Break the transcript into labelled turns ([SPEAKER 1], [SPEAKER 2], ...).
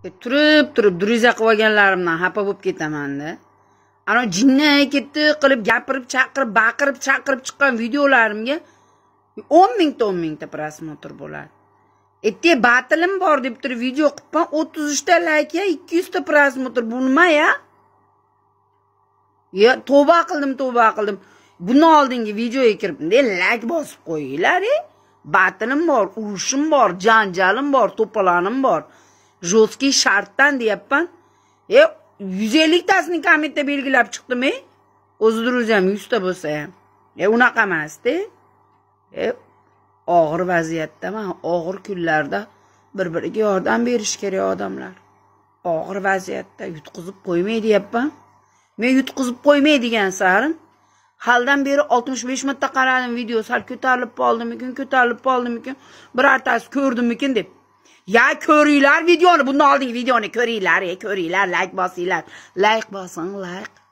[SPEAKER 1] E, turib turib duriza qilib olganlarimdan xafa bo'lib ketamanda anavi jinnak ketdi qilib gapirib chaqirib baqirib chaqirib chiqqan videolarimga o'n mingta o'n mingta просмотр bo'ladi ette batilim bor deb turib video qilibman o'ttiz uchta layk ya ikki yuzta просмотр bu nima ya yo to'va qildim to'va qildim bundan oldingi videoga kirib bunday layk bosib qo'yinglar batilim bor urushim bor janjalim bor to'palonim bor jo'skiy shartdan deyapman e э, yuz elliktasini kommentda belgilab chiqdim e э? o'zini o'zi ham yuzta bo'lsa ham e unaqa emasda e og'ir vaziyatda mana og'ir kunlarda bir biriga yordam berish kerak odamlar og'ir vaziyatda yutqizib qo'ymay deyapman men yutqizib qo'ymay degan sari halidan beri oltmish besh marta qaradim video sal ko'tarilib qoldimikin ko'tarilib qoldimikin birortasi ko'rdimikin deb Ya körüler videonu. Bunu aldın videonu körüler. E, körüler like basıyorlar. Like basın like.